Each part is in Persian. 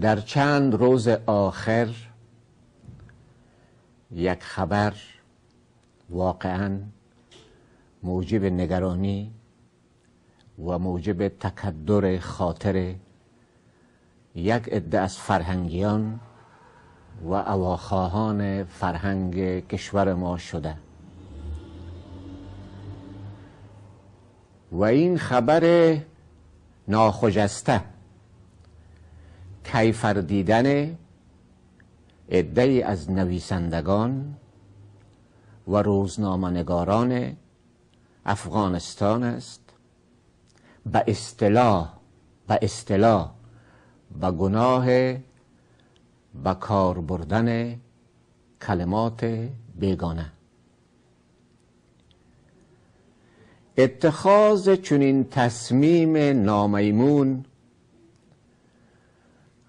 در چند روز آخر یک خبر واقعا موجب نگرانی و موجب تکدر خاطر یک عده از فرهنگیان و اواخواهان فرهنگ کشور ما شده و این خبر ناخجسته کیفر دیدن عده از نویسندگان و روزنامنگاران افغانستان است به اصطلاح به اصطلاح و گناه به کار بردن کلمات بیگانه اتخاذ چنین تصمیم نامیمون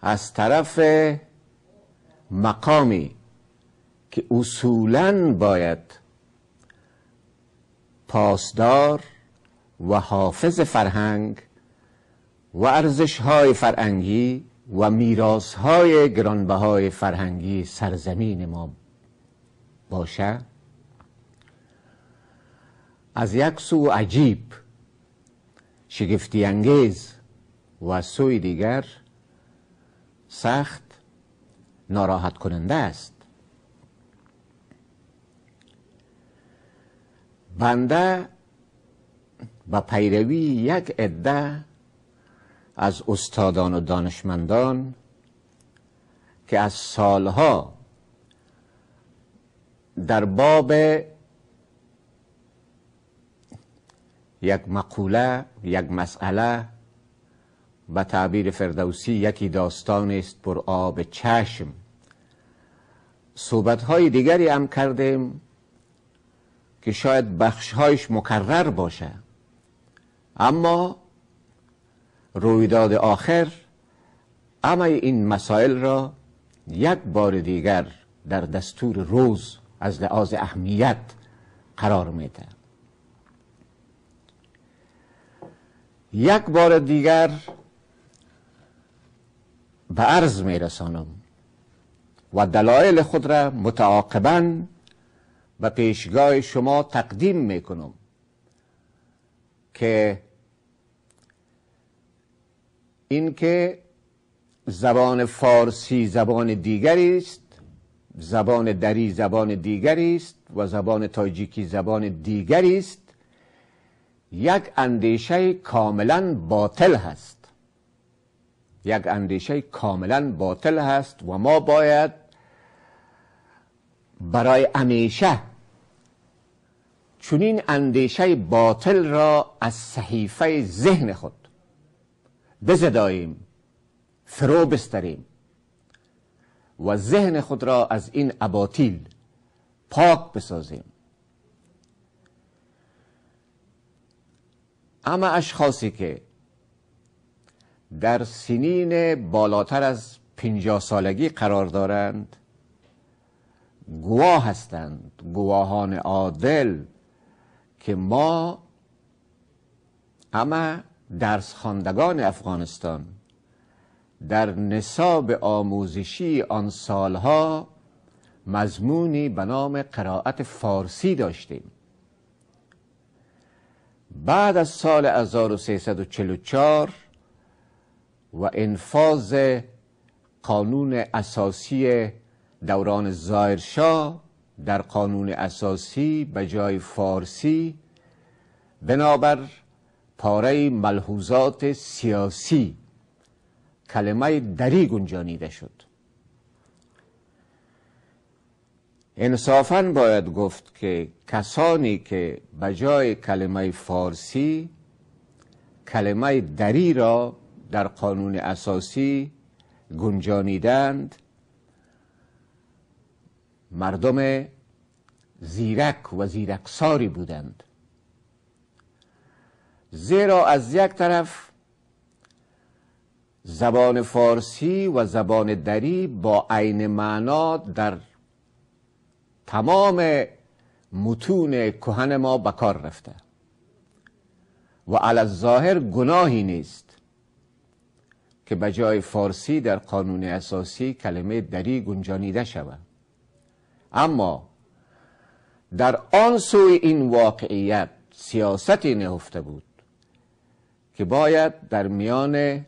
از طرف مقامی که اصولا باید پاسدار و حافظ فرهنگ و ارزش های فرهنگی و میراث‌های های گرانبهای فرهنگی سرزمین ما باشه از یک سو عجیب شگفتی انگیز و سوی دیگر سخت ناراحت کننده است بنده و پیروی یک عده از استادان و دانشمندان که از سالها در باب یک مقوله یک مسئله به تعبیر فردوسی یکی داستان است پر آب چشم صحبت های دیگری هم کردیم که شاید بخش هایش مکرر باشه اما رویداد آخر اما این مسائل را یک بار دیگر در دستور روز از لحاظ اهمیت قرار میده یک بار دیگر به عرض می رسانم و دلایل خود را متعاقبا به پیشگاه شما تقدیم می کنم که اینکه زبان فارسی زبان دیگری است زبان دری زبان دیگری است و زبان تاجیکی زبان دیگری است یک اندیشه کاملا باطل هست یک اندیشه کاملا باطل هست و ما باید برای همیشه چنین اندیشه باطل را از صحیفه ذهن خود بزداییم فرو بستریم و ذهن خود را از این اباطیل پاک بسازیم اما اشخاصی که در سنین بالاتر از پنجاه سالگی قرار دارند گواه هستند گواهان عادل که ما اما درس خواندگان افغانستان در نصاب آموزشی آن سالها مضمونی به نام قرائت فارسی داشتیم بعد از سال 1344 و انفاظ قانون اساسی دوران زایرشاه در قانون اساسی به جای فارسی بنابر پاره ملحوظات سیاسی کلمه دری گنجانیده شد انصافا باید گفت که کسانی که به جای کلمه فارسی کلمه دری را در قانون اساسی گنجانیدند مردم زیرک و زیرکساری بودند زیرا از یک طرف زبان فارسی و زبان دری با عین معنا در تمام متون کهن ما به کار رفته و علی الظاهر گناهی نیست که به جای فارسی در قانون اساسی کلمه دری گنجانیده شود اما در آن سوی این واقعیت سیاستی نهفته بود که باید در میان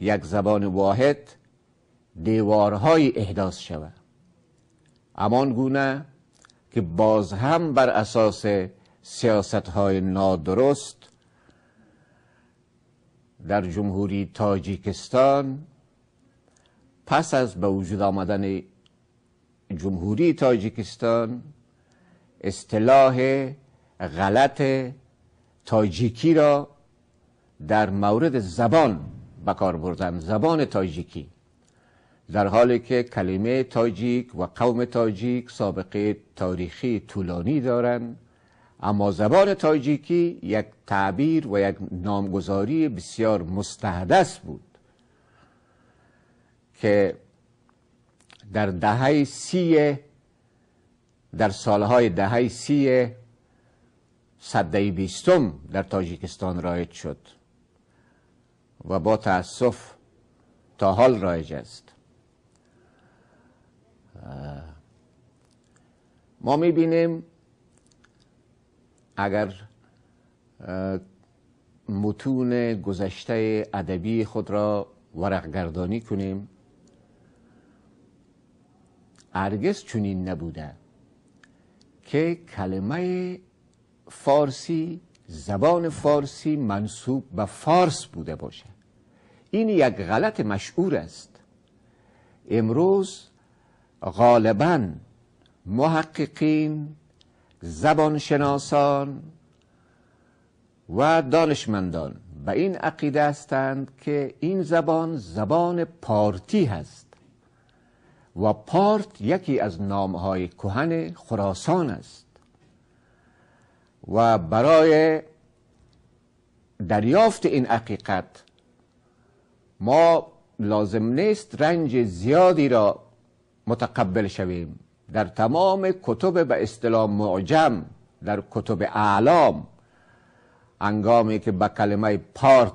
یک زبان واحد دیوارهای احداث شود امان گونه که باز هم بر اساس سیاست های نادرست در جمهوری تاجیکستان پس از به وجود آمدن جمهوری تاجیکستان اصطلاح غلط تاجیکی را در مورد زبان به کار بردن زبان تاجیکی در حالی که کلمه تاجیک و قوم تاجیک سابقه تاریخی طولانی دارند اما زبان تاجیکی یک تعبیر و یک نامگذاری بسیار مستحدث بود که در دهه سی در سالهای دهه سی صده بیستم در تاجیکستان رایج شد و با تأسف تا حال رایج است ما بینیم اگر متون گذشته ادبی خود را گردانی کنیم هرگز چنین نبوده که کلمه فارسی زبان فارسی منصوب به فارس بوده باشه این یک غلط مشهور است امروز غالبا محققین زبانشناسان و دانشمندان به این عقیده هستند که این زبان زبان پارتی هست و پارت یکی از نامهای کهن خراسان است و برای دریافت این حقیقت ما لازم نیست رنج زیادی را متقبل شویم در تمام کتب به اصطلاح معجم در کتب اعلام انگامی که به کلمه پارت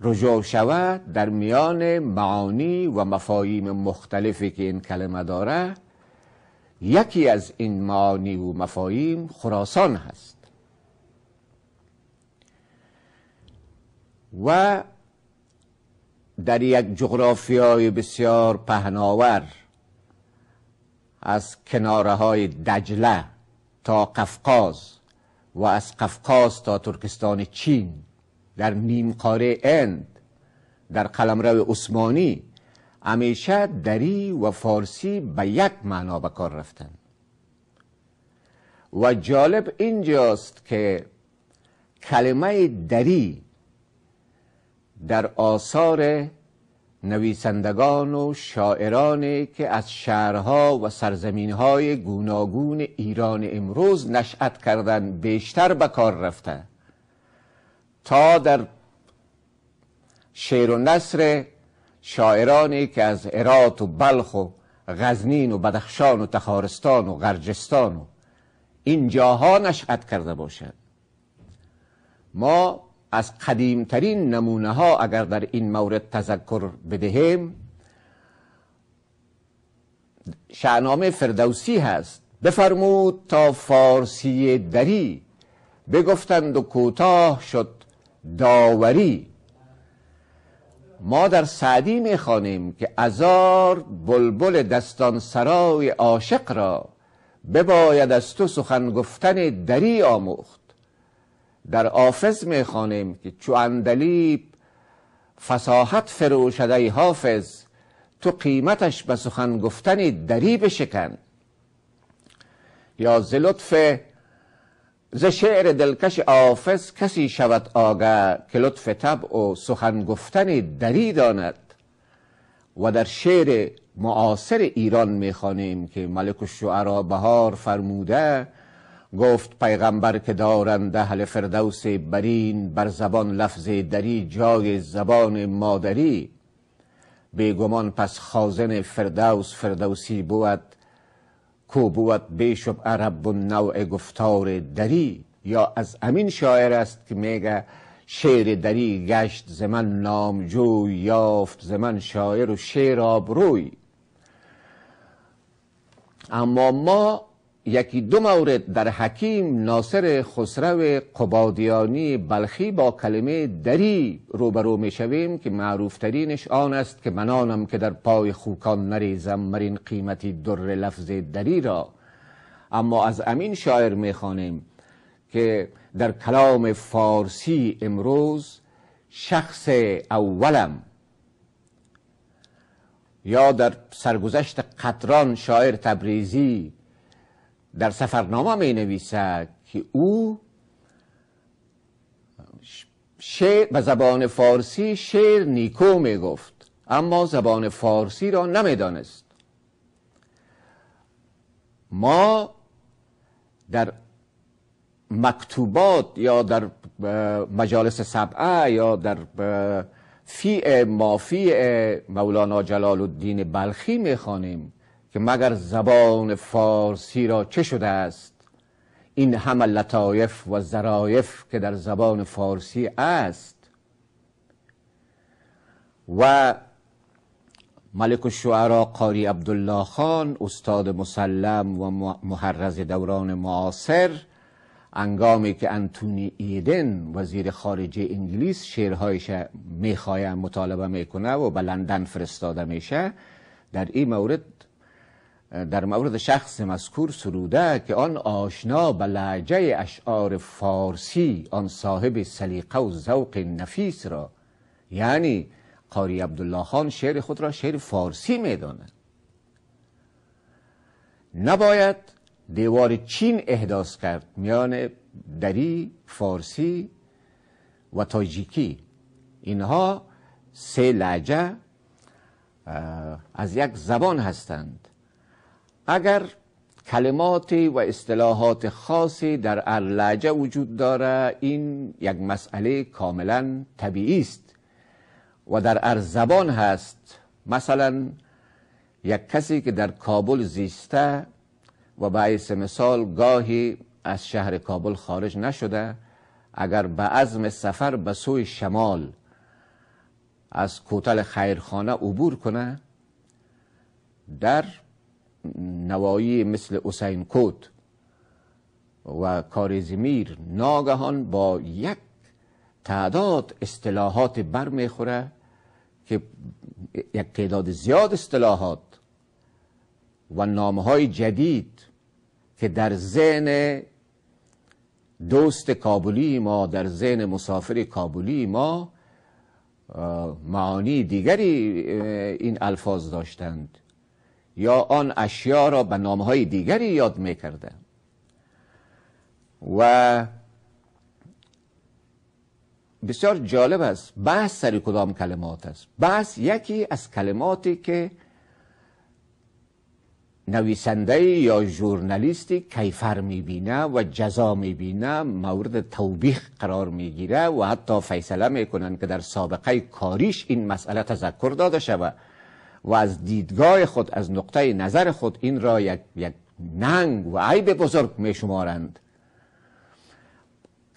رجوع شود در میان معانی و مفاهیم مختلفی که این کلمه داره یکی از این معانی و مفاهیم خراسان هست و در یک جغرافیای بسیار پهناور از کناره های دجله تا قفقاز و از قفقاز تا ترکستان چین در نیم قاره اند در قلمرو عثمانی همیشه دری و فارسی به یک معنا به کار رفتند و جالب اینجاست که کلمه دری در آثار نویسندگان و شاعرانی که از شهرها و سرزمینهای گوناگون ایران امروز نشأت کردن بیشتر به کار رفته تا در شعر و نصر شاعرانی که از هرات و بلخ و غزنین و بدخشان و تخارستان و غرجستان و این جاها نشأت کرده باشد ما از قدیمترین نمونه ها اگر در این مورد تذکر بدهیم شعنامه فردوسی هست بفرمود تا فارسی دری بگفتند و کوتاه شد داوری ما در سعدی میخوانیم که ازار بلبل دستان سرای عاشق را بباید از تو سخن گفتن دری آموخت در آفز خوانیم که چو اندلیب فساحت فروشده ای حافظ تو قیمتش به سخن گفتنی دری بشکن. یا ز لطف ز شعر دلکش آفز کسی شود آگه که لطف طبع و سخن گفتنی دری داند و در شعر معاصر ایران می خوانیم که ملک شعرا بهار فرموده گفت پیغمبر که دارند اهل فردوس برین بر زبان لفظ دری جای زبان مادری بیگمان پس خازن فردوس فردوسی بود کو بود بیشب عرب و نوع گفتار دری یا از امین شاعر است که میگه شعر دری گشت زمن جو یافت زمن شاعر و شعر آبروی اما ما یکی دو مورد در حکیم ناصر خسرو قبادیانی بلخی با کلمه دری روبرو می شویم که معروفترینش آن است که منانم که در پای خوکان نریزم مرین قیمتی در لفظ دری را اما از امین شاعر می خانیم که در کلام فارسی امروز شخص اولم یا در سرگذشت قطران شاعر تبریزی در سفرنامه می نویسد که او شعر به زبان فارسی شعر نیکو می گفت اما زبان فارسی را دانست ما در مکتوبات یا در مجالس سبعه یا در فی مافی مولانا جلال الدین بلخی میخوانیم که مگر زبان فارسی را چه شده است این همه لطایف و ظرایف که در زبان فارسی است و ملک الشعرا قاری عبدالله خان استاد مسلم و محرز دوران معاصر انگامی که انتونی ایدن وزیر خارجه انگلیس شعرهایش میخواهد مطالبه میکنه و به لندن فرستاده میشه در این مورد در مورد شخص مذکور سروده که آن آشنا به لعجه اشعار فارسی آن صاحب سلیقه و ذوق نفیس را یعنی قاری عبدالله خان شعر خود را شعر فارسی میداند نباید دیوار چین احداث کرد میان دری فارسی و تاجیکی اینها سه لعجه از یک زبان هستند اگر کلمات و اصطلاحات خاصی در لعجه وجود داره این یک مسئله کاملا طبیعی است و در ار زبان هست مثلا یک کسی که در کابل زیسته و به عیس مثال گاهی از شهر کابل خارج نشده اگر به عزم سفر به سوی شمال از کوتل خیرخانه عبور کنه در نوایی مثل حسین کوت و کارزمیر ناگهان با یک تعداد اصطلاحات میخوره که یک تعداد زیاد اصطلاحات و نامه های جدید که در ذهن دوست کابلی ما در ذهن مسافر کابلی ما معانی دیگری این الفاظ داشتند یا آن اشیا را به های دیگری یاد میکرده و بسیار جالب است بحث سر کدام کلمات است بحث یکی از کلماتی که نویسنده یا ژورنالیستی کیفر میبینه و جزا میبینه مورد توبیخ قرار میگیره و حتی فیصله میکنن که در سابقه کاریش این مسئله تذکر داده شود و از دیدگاه خود از نقطه نظر خود این را یک, ننگ و عیب بزرگ می شمارند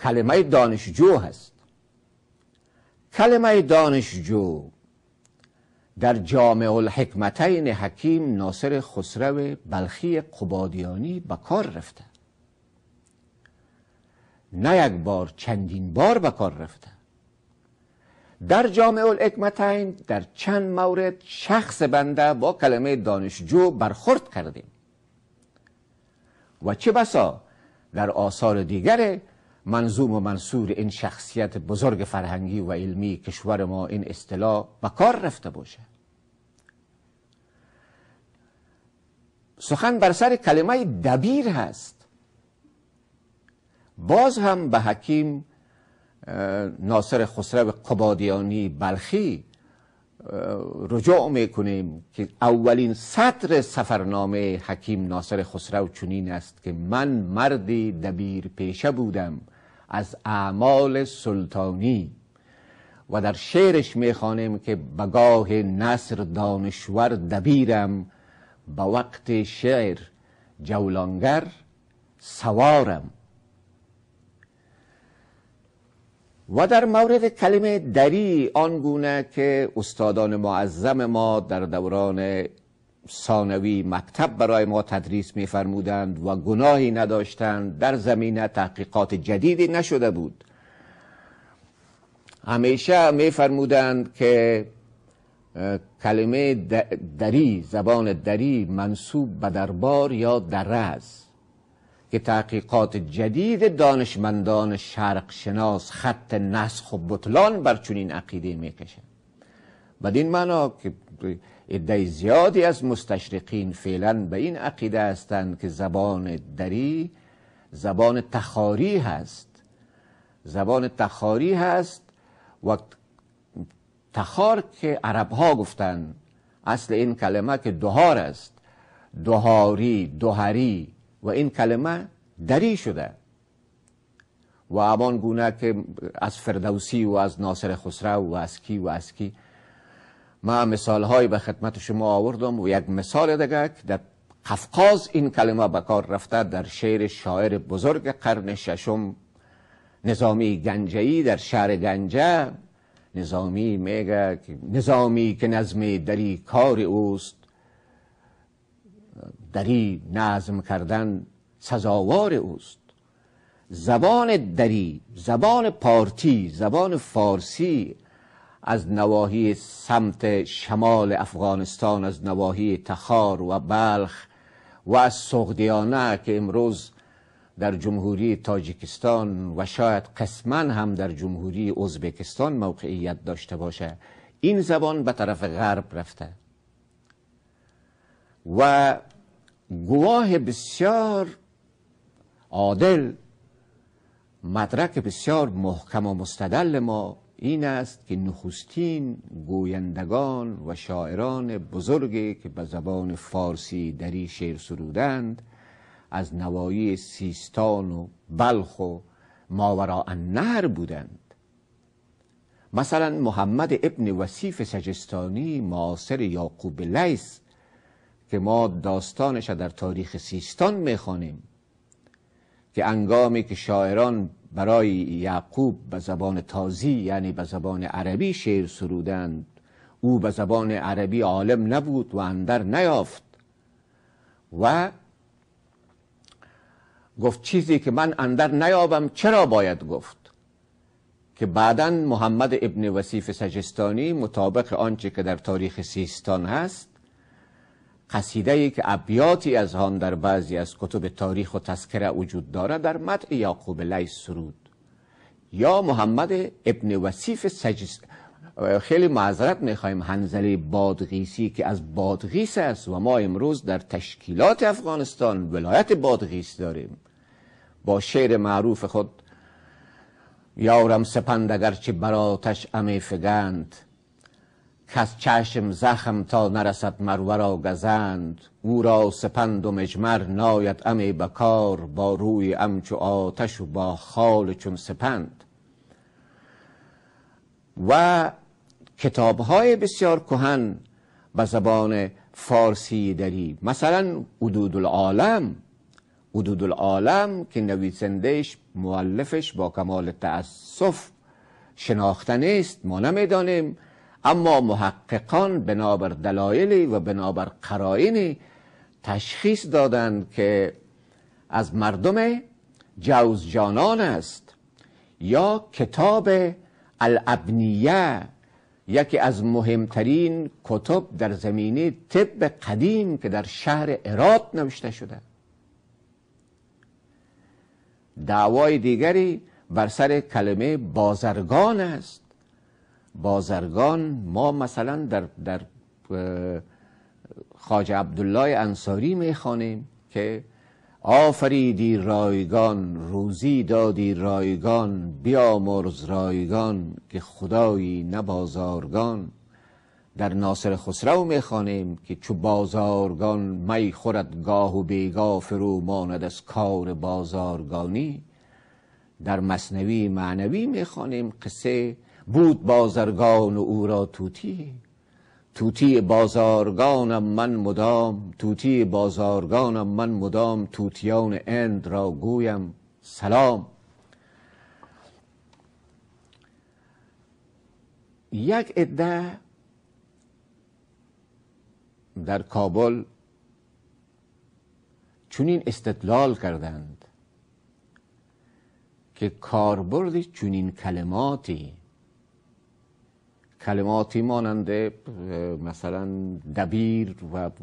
کلمه دانشجو هست کلمه دانشجو در جامع الحکمتین حکیم ناصر خسرو بلخی قبادیانی به کار رفته نه یک بار چندین بار به کار رفته در جامع الحکمتین در چند مورد شخص بنده با کلمه دانشجو برخورد کردیم و چه بسا در آثار دیگر منظوم و منصور این شخصیت بزرگ فرهنگی و علمی کشور ما این اصطلاح به کار رفته باشه سخن بر سر کلمه دبیر هست باز هم به حکیم ناصر خسرو قبادیانی بلخی رجوع میکنیم که اولین سطر سفرنامه حکیم ناصر خسرو چنین است که من مردی دبیر پیشه بودم از اعمال سلطانی و در شعرش میخوانیم که بگاه نصر دانشور دبیرم به وقت شعر جولانگر سوارم و در مورد کلمه دری آنگونه که استادان معظم ما در دوران ثانوی مکتب برای ما تدریس فرمودند و گناهی نداشتند در زمینه تحقیقات جدیدی نشده بود همیشه فرمودند که کلمه دری زبان دری منصوب به دربار یا دره است که تحقیقات جدید دانشمندان شرق شناس خط نسخ و بطلان بر چنین عقیده میکشند بدین معنا که عده زیادی از مستشرقین فعلا به این عقیده هستند که زبان دری زبان تخاری هست زبان تخاری هست و تخار که عرب ها گفتن اصل این کلمه که دهار است دهاری دهری و این کلمه دری شده و همان گونه که از فردوسی و از ناصر خسرو و از کی و از کی ما مثال های به خدمت شما آوردم و یک مثال دیگه که در قفقاز این کلمه به کار رفته در شعر شاعر بزرگ قرن ششم نظامی گنجایی در شعر گنجه نظامی میگه نظامی که نظم دری کار اوست دری نظم کردن سزاوار اوست زبان دری زبان پارتی زبان فارسی از نواحی سمت شمال افغانستان از نواحی تخار و بلخ و از سغدیانه که امروز در جمهوری تاجیکستان و شاید قسما هم در جمهوری ازبکستان موقعیت داشته باشه این زبان به طرف غرب رفته و گواه بسیار عادل مدرک بسیار محکم و مستدل ما این است که نخستین گویندگان و شاعران بزرگی که به زبان فارسی دری شعر سرودند از نوایی سیستان و بلخ و ماورا النهر بودند مثلا محمد ابن وصیف سجستانی معاصر یعقوب لیس که ما داستانش در تاریخ سیستان میخوانیم که انگامی که شاعران برای یعقوب به زبان تازی یعنی به زبان عربی شعر سرودند او به زبان عربی عالم نبود و اندر نیافت و گفت چیزی که من اندر نیابم چرا باید گفت که بعدا محمد ابن وسیف سجستانی مطابق آنچه که در تاریخ سیستان هست قصیده ای که ابیاتی از آن در بعضی از کتب تاریخ و تذکره وجود دارد در متع یعقوب لیث سرود یا محمد ابن وصیف سجس خیلی معذرت میخوایم هنزله بادغیسی که از بادغیس است و ما امروز در تشکیلات افغانستان ولایت بادغیس داریم با شعر معروف خود یارم سپند اگرچه براتش امیفگند کس چشم زخم تا نرسد مرورا گزند او را سپند و مجمر ناید امی بکار با روی امچو آتش و با خال چون سپند و کتاب های بسیار کهن به زبان فارسی داریم مثلا عدود العالم عدود العالم که نویسندهش مؤلفش با کمال تأسف شناخته نیست ما نمیدانیم اما محققان بنابر دلایلی و بنابر قرائنی تشخیص دادند که از مردم جوزجانان است یا کتاب الابنیه یکی از مهمترین کتب در زمینه طب قدیم که در شهر عراق نوشته شده دعوای دیگری بر سر کلمه بازرگان است بازرگان ما مثلا در, در خاج عبدالله انصاری میخوانیم که آفریدی رایگان روزی دادی رایگان بیامرز رایگان که خدایی نه بازارگان در ناصر خسرو میخوانیم که چو بازارگان می خورد گاه و بیگاه فرو ماند از کار بازارگانی در مصنوی معنوی میخوانیم قصه بود بازرگان او را توتی توتی بازارگانم من مدام توتی بازارگانم من مدام توتیان اند را گویم سلام یک عده در کابل چونین استدلال کردند که کاربرد چونین کلماتی کلماتی مانند مثلا دبیر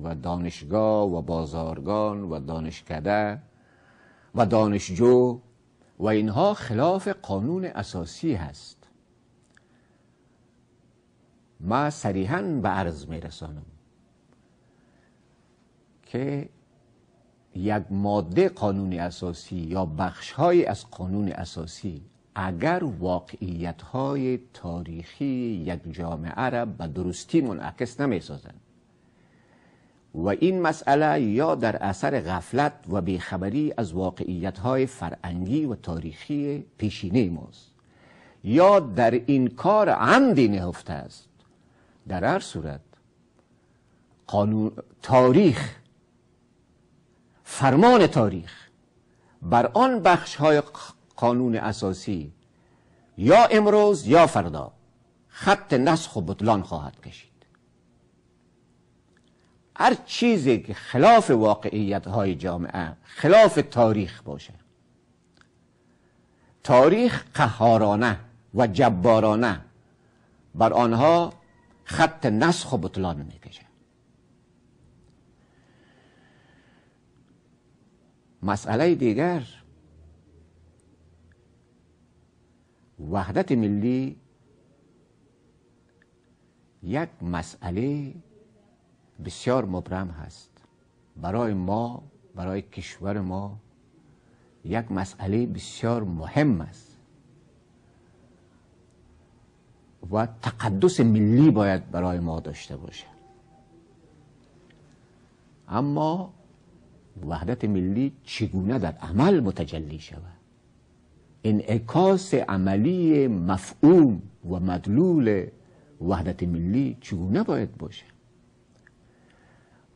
و, دانشگاه و بازارگان و دانشکده و دانشجو و اینها خلاف قانون اساسی هست ما صریحا به عرض می رسانم که یک ماده قانون اساسی یا بخش های از قانون اساسی اگر واقعیت های تاریخی یک جامعه را به درستی منعکس نمی سازند و این مسئله یا در اثر غفلت و بیخبری از واقعیت های فرهنگی و تاریخی پیشینه ماست یا در این کار عمدی نهفته است در هر صورت قانون تاریخ فرمان تاریخ بر آن بخش های قانون اساسی یا امروز یا فردا خط نسخ و بطلان خواهد کشید هر چیزی که خلاف واقعیت های جامعه خلاف تاریخ باشه تاریخ قهارانه و جبارانه بر آنها خط نسخ و بطلان میکشه مسئله دیگر وحدت ملی یک مسئله بسیار مبرم هست برای ما برای کشور ما یک مسئله بسیار مهم است و تقدس ملی باید برای ما داشته باشه اما وحدت ملی چگونه در عمل متجلی شود انعکاس عملی مفهوم و مدلول وحدت ملی چگونه باید باشه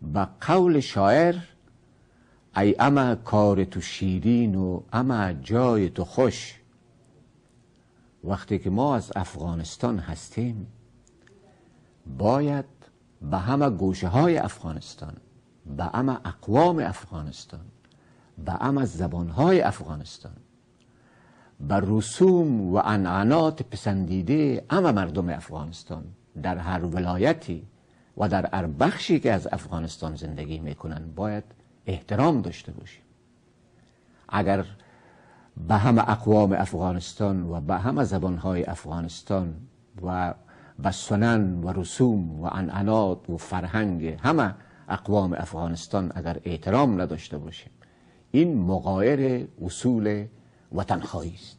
با قول شاعر ای اما کار تو شیرین و اما جای تو خوش وقتی که ما از افغانستان هستیم باید به همه گوشه های افغانستان به همه اقوام افغانستان به همه زبان های افغانستان به رسوم و انعنات پسندیده اما مردم افغانستان در هر ولایتی و در هر بخشی که از افغانستان زندگی میکنن باید احترام داشته باشیم اگر به همه اقوام افغانستان و به همه زبانهای افغانستان و به سنن و رسوم و انعنات و فرهنگ همه اقوام افغانستان اگر احترام نداشته باشیم این مقایر اصول وطن است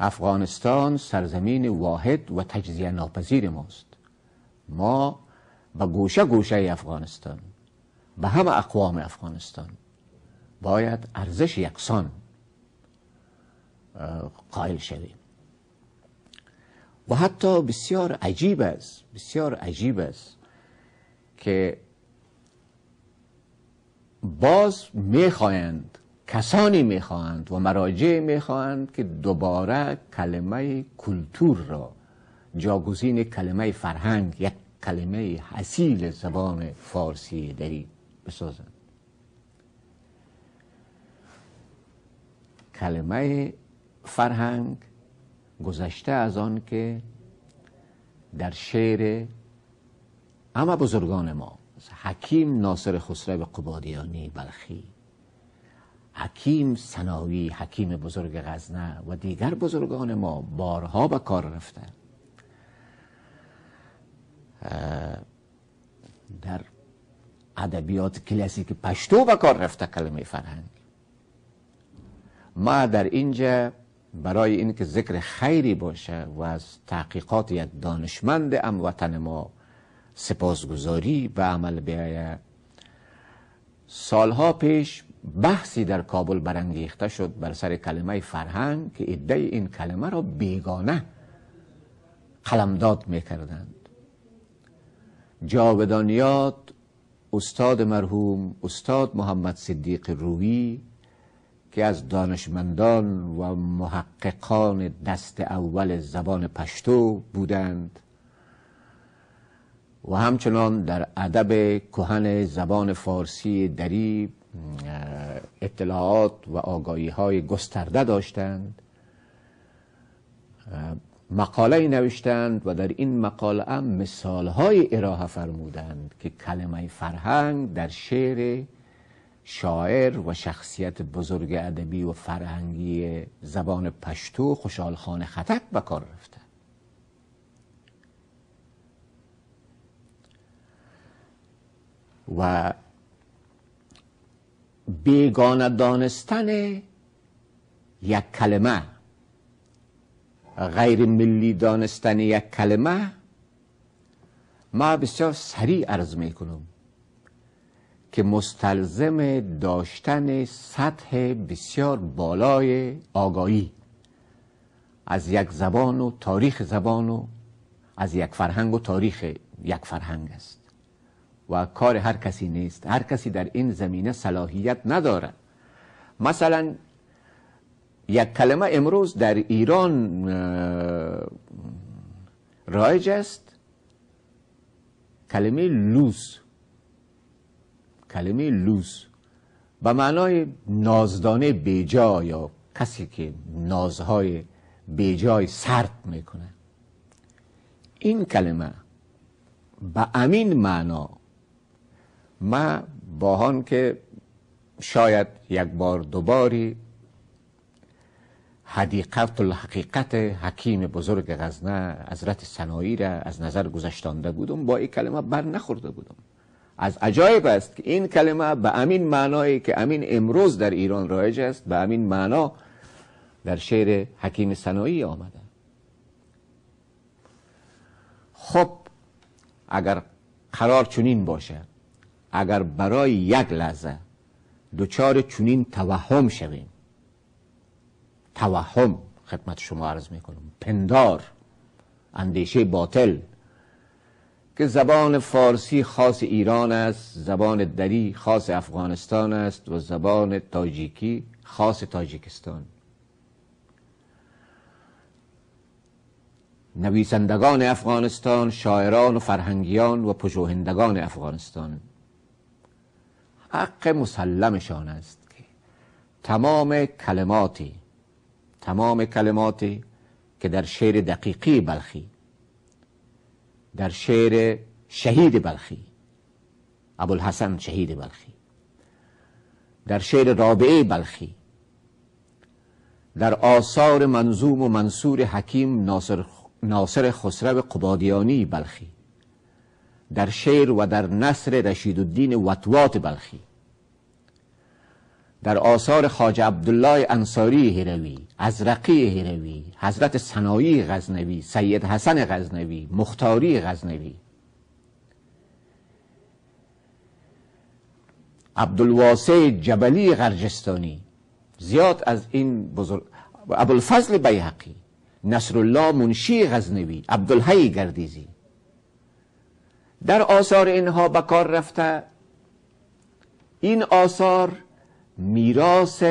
افغانستان سرزمین واحد و تجزیه ناپذیر ماست ما به گوشه گوشه افغانستان به همه اقوام افغانستان باید ارزش یکسان قائل شویم و حتی بسیار عجیب است بسیار عجیب است که باز میخواهند کسانی میخواهند و مراجع میخواهند که دوباره کلمه کلتور را جاگزین کلمه فرهنگ یک کلمه حصیل زبان فارسی دری بسازند کلمه فرهنگ گذشته از آن که در شعر اما بزرگان ما حکیم ناصر خسرو قبادیانی بلخی حکیم سناوی، حکیم بزرگ غزنه و دیگر بزرگان ما بارها به کار رفته در ادبیات کلاسیک پشتو به کار رفته کلمه فرهنگ ما در اینجا برای اینکه ذکر خیری باشه و از تحقیقات یک دانشمند وطن ما سپاسگزاری به عمل بیایه سالها پیش بحثی در کابل برانگیخته شد بر سر کلمه فرهنگ که ایده این کلمه را بیگانه قلمداد میکردند جاودانیات استاد مرحوم استاد محمد صدیق روی که از دانشمندان و محققان دست اول زبان پشتو بودند و همچنان در ادب کهن زبان فارسی دری اطلاعات و آگاهی های گسترده داشتند مقاله نوشتند و در این مقاله هم مثال های ارائه فرمودند که کلمه فرهنگ در شعر شاعر و شخصیت بزرگ ادبی و فرهنگی زبان پشتو خوشحال خان خطک به کار رفته و بیگانه دانستن یک کلمه غیر ملی دانستن یک کلمه ما بسیار سریع عرض می کنم که مستلزم داشتن سطح بسیار بالای آگاهی از یک زبان و تاریخ زبان و از یک فرهنگ و تاریخ یک فرهنگ است و کار هر کسی نیست هر کسی در این زمینه صلاحیت ندارد مثلا یک کلمه امروز در ایران رایج است کلمه لوس کلمه لوس به معنای نازدانه بیجا یا کسی که نازهای بیجای سرد میکنه این کلمه به امین معنا ما با که شاید یک بار دوباری حدیقت الحقیقت حکیم بزرگ غزنه حضرت سنایی را از نظر گذشتانده بودم با این کلمه بر نخورده بودم از عجایب است که این کلمه به امین معنایی که امین امروز در ایران رایج است به امین معنا در شعر حکیم سنایی آمده خب اگر قرار چنین باشه اگر برای یک لحظه دوچار چونین توهم شویم توهم خدمت شما عرض کنم پندار اندیشه باطل که زبان فارسی خاص ایران است زبان دری خاص افغانستان است و زبان تاجیکی خاص تاجیکستان نویسندگان افغانستان شاعران و فرهنگیان و پژوهندگان افغانستان حق مسلمشان است که تمام کلماتی تمام کلماتی که در شعر دقیقی بلخی در شعر شهید بلخی ابوالحسن شهید بلخی در شعر رابعه بلخی در آثار منظوم و منصور حکیم ناصر, ناصر خسرو قبادیانی بلخی در شعر و در نصر رشید الدین وطوات بلخی در آثار خاج عبدالله انصاری هروی ازرقی هروی حضرت سنایی غزنوی سید حسن غزنوی مختاری غزنوی عبدالواسع جبلی غرجستانی زیاد از این بزرگ ابوالفضل بیحقی الله منشی غزنوی عبدالحی گردیزی در آثار اینها به کار رفته این آثار میراث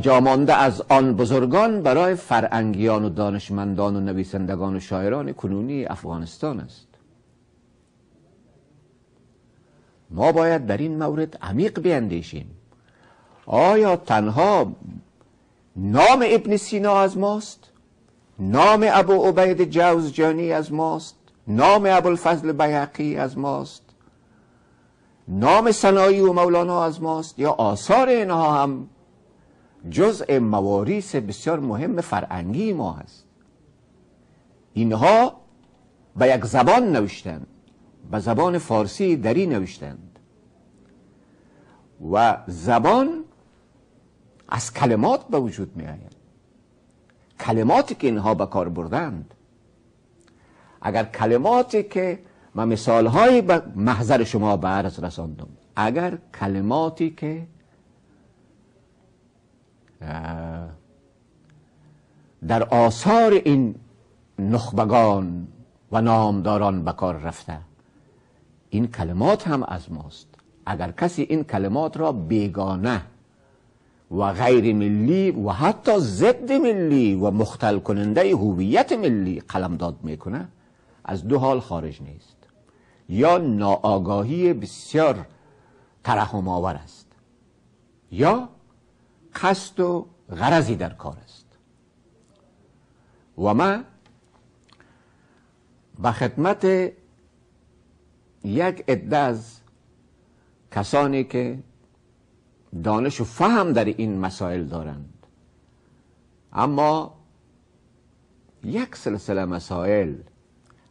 جامانده از آن بزرگان برای فرنگیان و دانشمندان و نویسندگان و شاعران کنونی افغانستان است ما باید در این مورد عمیق بیندیشیم آیا تنها نام ابن سینا از ماست نام ابو عبید جوزجانی از ماست نام ابوالفضل بیحقی از ماست نام سنایی و مولانا از ماست یا آثار اینها هم جزء مواریس بسیار مهم فرهنگی ما هست اینها به یک زبان نوشتند به زبان فارسی دری نوشتند و زبان از کلمات به وجود می آید کلماتی که اینها به کار بردند اگر کلماتی که من مثالهایی به محضر شما به رساندم اگر کلماتی که در آثار این نخبگان و نامداران به کار رفته این کلمات هم از ماست اگر کسی این کلمات را بیگانه و غیر ملی و حتی ضد ملی و مختل کننده هویت ملی قلمداد میکنه از دو حال خارج نیست یا ناآگاهی بسیار ترحم آور است یا قصد و غرضی در کار است و من به خدمت یک عده از کسانی که دانش و فهم در این مسائل دارند اما یک سلسله مسائل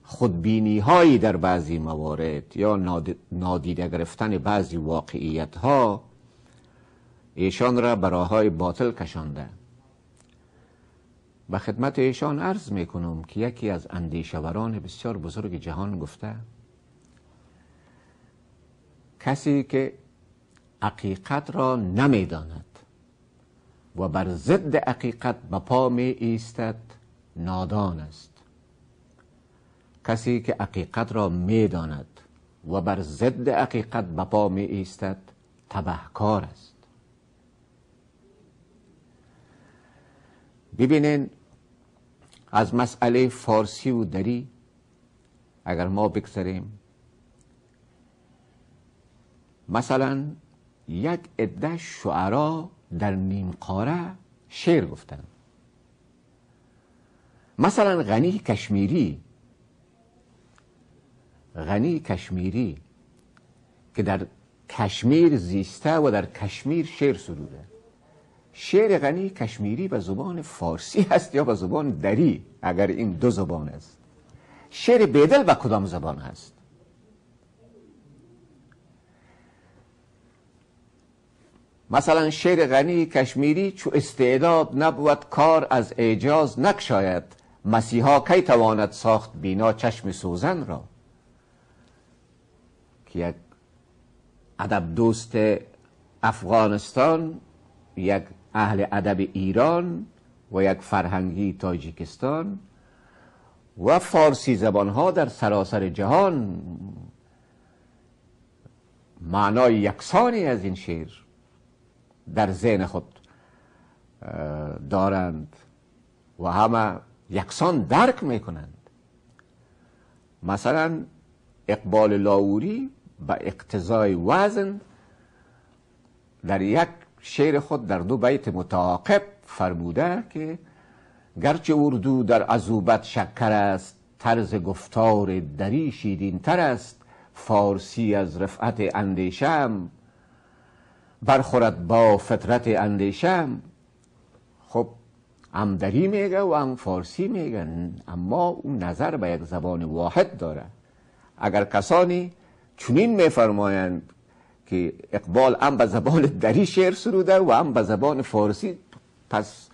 خودبینی هایی در بعضی موارد یا نادیده گرفتن بعضی واقعیت ها ایشان را براهای باطل کشانده به خدمت ایشان عرض می کنم که یکی از اندیشوران بسیار بزرگ جهان گفته کسی که حقیقت را نمیداند و بر ضد حقیقت به پا می ایستد نادان است کسی که حقیقت را می داند و بر ضد حقیقت بپا می ایستد تبهکار است ببینین از مسئله فارسی و دری اگر ما بکسریم مثلا یک عده شعرا در قاره شعر گفتن مثلا غنی کشمیری غنی کشمیری که در کشمیر زیسته و در کشمیر شعر سروده شعر غنی کشمیری به زبان فارسی هست یا به زبان دری اگر این دو زبان است شعر بدل به کدام زبان هست مثلا شعر غنی کشمیری چو استعداد نبود کار از اجاز نکشاید مسیحا کی تواند ساخت بینا چشم سوزن را یک ادب دوست افغانستان یک اهل ادب ایران و یک فرهنگی تاجیکستان و فارسی زبان ها در سراسر جهان معنای یکسانی از این شعر در ذهن خود دارند و همه یکسان درک میکنند مثلا اقبال لاوری به اقتضای وزن در یک شعر خود در دو بیت متعاقب فرموده که گرچه اردو در عذوبت شکر است طرز گفتار دری شیرین تر است فارسی از رفعت اندیشم برخورد با فطرت اندیشم خب هم دری میگه و هم فارسی میگه اما اون نظر به یک زبان واحد داره اگر کسانی چونین میفرمایند که اقبال هم به زبان دری شعر سروده و هم به زبان فارسی پس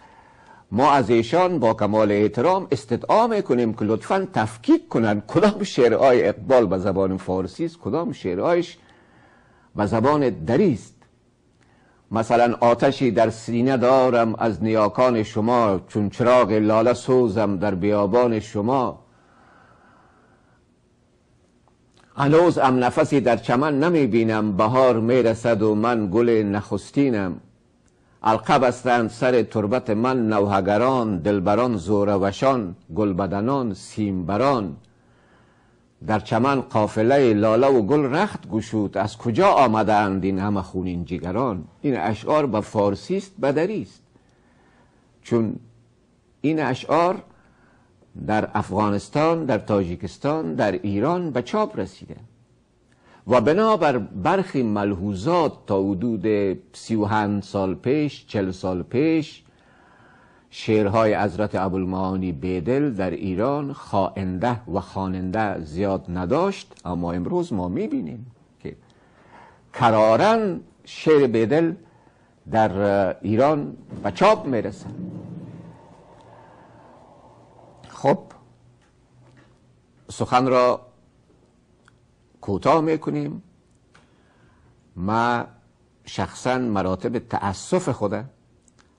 ما از ایشان با کمال احترام استدعا میکنیم که لطفا تفکیک کنند کدام شعرهای اقبال به زبان فارسی است کدام شعرهایش به زبان دری است مثلا آتشی در سینه دارم از نیاکان شما چون چراغ لاله سوزم در بیابان شما هنوز ام نفسی در چمن نمی بینم بهار می رسد و من گل نخستینم القب هستند سر تربت من نوهگران دلبران زوروشان گلبدنان سیمبران در چمن قافله لاله و گل رخت گشود از کجا آمدند این همه خونین جگران این اشعار به فارسی است بدری است چون این اشعار در افغانستان در تاجیکستان در ایران به چاپ رسیده و بنابر برخی ملحوظات تا حدود سی سال پیش چل سال پیش شعرهای حضرت ابوالمعانی بیدل در ایران خائنده و خواننده زیاد نداشت اما امروز ما میبینیم که کرارن شعر بیدل در ایران به چاپ میرسه خب سخن را کوتاه میکنیم ما شخصا مراتب تأسف خوده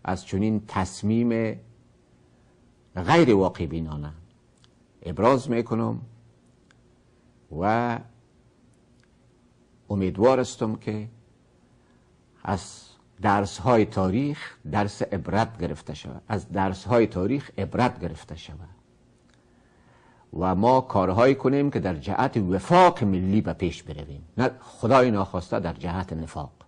از چنین تصمیم غیر واقع بینانه ابراز میکنم و امیدوار که از درس های تاریخ درس عبرت گرفته شود از درس های تاریخ عبرت گرفته شود و ما کارهایی کنیم که در جهت وفاق ملی به پیش برویم نه خدای ناخواسته در جهت نفاق